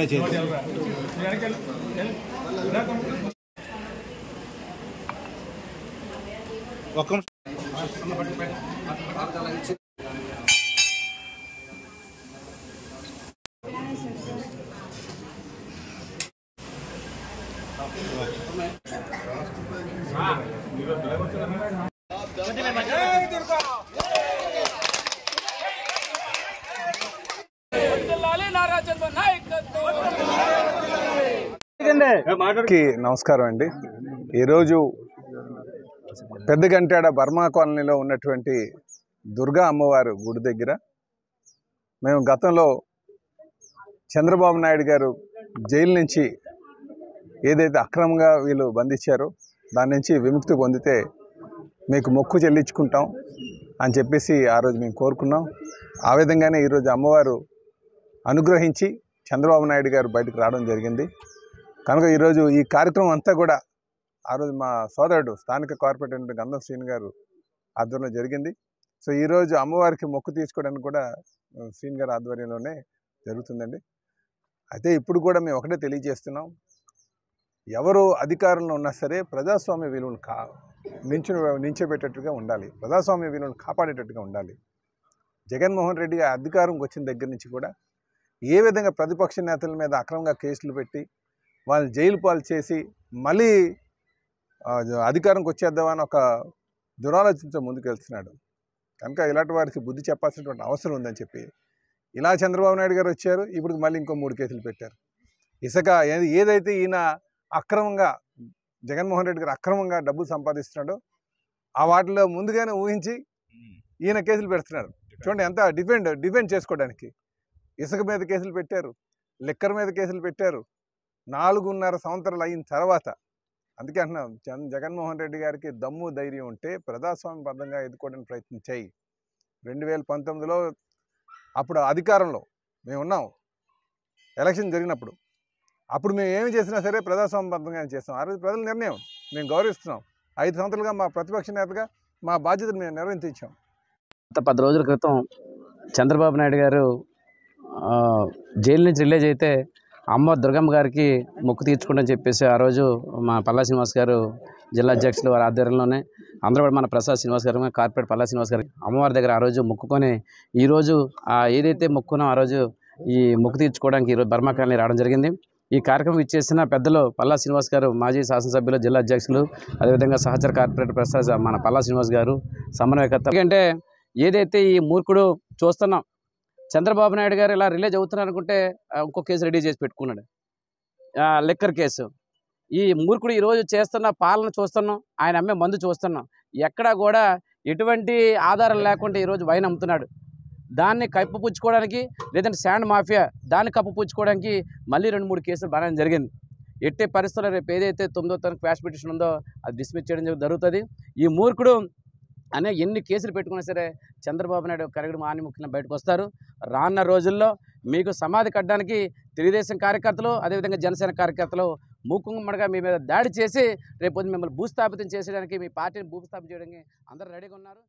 బాగానే చేయండి ఒక్క దుర్గా కి నమస్కారం అండి ఈరోజు పెద్దగంటాడ బర్మా కాలనీలో ఉన్నటువంటి దుర్గా అమ్మవారు గుడి దగ్గర మేము గతంలో చంద్రబాబు నాయుడు గారు జైలు నుంచి ఏదైతే అక్రమంగా వీళ్ళు బంధించారో దాని నుంచి విముక్తి పొందితే మీకు మొక్కు చెల్లించుకుంటాం అని చెప్పేసి ఆ రోజు మేము కోరుకున్నాం ఆ విధంగానే ఈరోజు అమ్మవారు అనుగ్రహించి చంద్రబాబు నాయుడు గారు బయటకు రావడం జరిగింది కనుక ఈరోజు ఈ కార్యక్రమం అంతా కూడా ఆ రోజు మా సోదరుడు స్థానిక కార్పొరేటర్ గంధం శ్రీని గారు ఆధ్వర్యంలో జరిగింది సో ఈరోజు అమ్మవారికి మొక్కు తీసుకోవడానికి కూడా శ్రీని గారి ఆధ్వర్యంలోనే జరుగుతుందండి అయితే ఇప్పుడు కూడా మేము ఒకటే తెలియజేస్తున్నాం ఎవరు అధికారంలో ఉన్నా సరే ప్రజాస్వామ్య విలువలు కా నించు నించబెట్టేట్టుగా ఉండాలి ప్రజాస్వామ్య విలువలు కాపాడేటట్టుగా ఉండాలి జగన్మోహన్ రెడ్డి అధికారంకి వచ్చిన దగ్గర నుంచి కూడా ఏ విధంగా ప్రతిపక్ష నేతల మీద అక్రమంగా కేసులు పెట్టి వాళ్ళని జైలు పాలు చేసి మళ్ళీ అధికారంకి వచ్చేద్దామని ఒక దురాలోచనతో ముందుకెళ్తున్నాడు కనుక ఇలాంటి వారికి బుద్ధి చెప్పాల్సినటువంటి అవసరం ఉందని చెప్పి ఇలా చంద్రబాబు నాయుడు గారు వచ్చారు ఇప్పుడు మళ్ళీ ఇంకో మూడు కేసులు పెట్టారు ఇసుక ఏదైతే ఈయన అక్రమంగా జగన్మోహన్ రెడ్డి గారు అక్రమంగా డబ్బులు సంపాదిస్తున్నాడో ఆ వాటిలో ముందుగానే ఊహించి ఈయన కేసులు పెడుతున్నాడు చూడండి ఎంత డిఫెండ్ డిఫెండ్ చేసుకోవడానికి ఇసుక మీద కేసులు పెట్టారు లిక్కర్ మీద కేసులు పెట్టారు నాలుగున్నర సంవత్సరాలు అయిన తర్వాత అందుకే అంటున్నాం జగన్మోహన్ రెడ్డి గారికి దమ్ము ధైర్యం ఉంటే బద్ధంగా ఎదుర్కోవడానికి ప్రయత్నం చేయి రెండు వేల పంతొమ్మిదిలో అప్పుడు అధికారంలో మేము ఉన్నాం ఎలక్షన్ జరిగినప్పుడు అప్పుడు మేము ఏమి చేసినా సరే బద్ధంగా చేస్తాం ఆ రోజు ప్రజల నిర్ణయం మేము గౌరవిస్తున్నాం ఐదు సంవత్సరాలుగా మా ప్రతిపక్ష నేతగా మా బాధ్యతను మేము నిర్వర్తించాం గత పది రోజుల క్రితం చంద్రబాబు నాయుడు గారు జైలు నుంచి రిలీజ్ అయితే అమ్మ దుర్గమ్మ గారికి మొక్కు తీర్చుకుంటని చెప్పేసి ఆ రోజు మా పల్లా శ్రీనివాస్ గారు జిల్లా అధ్యక్షులు వారి ఆధ్వర్యంలోనే అందరూ కూడా మన ప్రసాద్ శ్రీనివాస్ గారు కార్పొరేట్ పల్లా శ్రీనివాస్ గారు అమ్మవారి దగ్గర ఆ రోజు మొక్కుకొని ఈరోజు ఏదైతే మొక్కునో ఆ రోజు ఈ మొక్కు తీర్చుకోవడానికి ఈరోజు బర్మాకాలని రావడం జరిగింది ఈ కార్యక్రమం ఇచ్చేసిన పెద్దలు పల్లా శ్రీనివాస్ గారు మాజీ శాసనసభ్యులు జిల్లా అధ్యక్షులు అదేవిధంగా సహచర కార్పొరేటర్ ప్రసాద్ మన పల్లా శ్రీనివాస్ గారు సమన్వయకర్త ఎందుకంటే ఏదైతే ఈ మూర్ఖుడు చూస్తున్నాం చంద్రబాబు నాయుడు గారు ఇలా రిలీజ్ అవుతున్నారు అనుకుంటే ఇంకో కేసు రెడీ చేసి పెట్టుకున్నాడు లెక్కర్ కేసు ఈ మూర్ఖుడు ఈరోజు చేస్తున్న పాలన చూస్తున్నాం ఆయన అమ్మే మందు చూస్తున్నాం ఎక్కడా కూడా ఎటువంటి ఆధారం లేకుండా ఈరోజు వైన్ అమ్ముతున్నాడు దాన్ని కప్పుపుచ్చుకోవడానికి లేదంటే శాండ్ మాఫియా దాన్ని కప్పుపుచ్చుకోవడానికి మళ్ళీ రెండు మూడు కేసులు బాగా జరిగింది ఎట్టి పరిస్థితుల్లో రేపు ఏదైతే తొమ్మిదో తన క్వాష్ పిటిషన్ ఉందో అది డిస్మిస్ చేయడం జరుగుతుంది ఈ మూర్ఖుడు అనే ఎన్ని కేసులు పెట్టుకున్నా సరే చంద్రబాబు నాయుడు కరగడు మాని ముఖ్యం బయటకు వస్తారు రానున్న రోజుల్లో మీకు సమాధి కట్టడానికి తెలుగుదేశం కార్యకర్తలు అదేవిధంగా జనసేన కార్యకర్తలు మూకుమ్మడిగా మీ మీద దాడి చేసి రేపు మిమ్మల్ని భూస్థాపితం చేసేయడానికి మీ పార్టీని భూస్థాపితం చేయడానికి అందరూ రెడీగా ఉన్నారు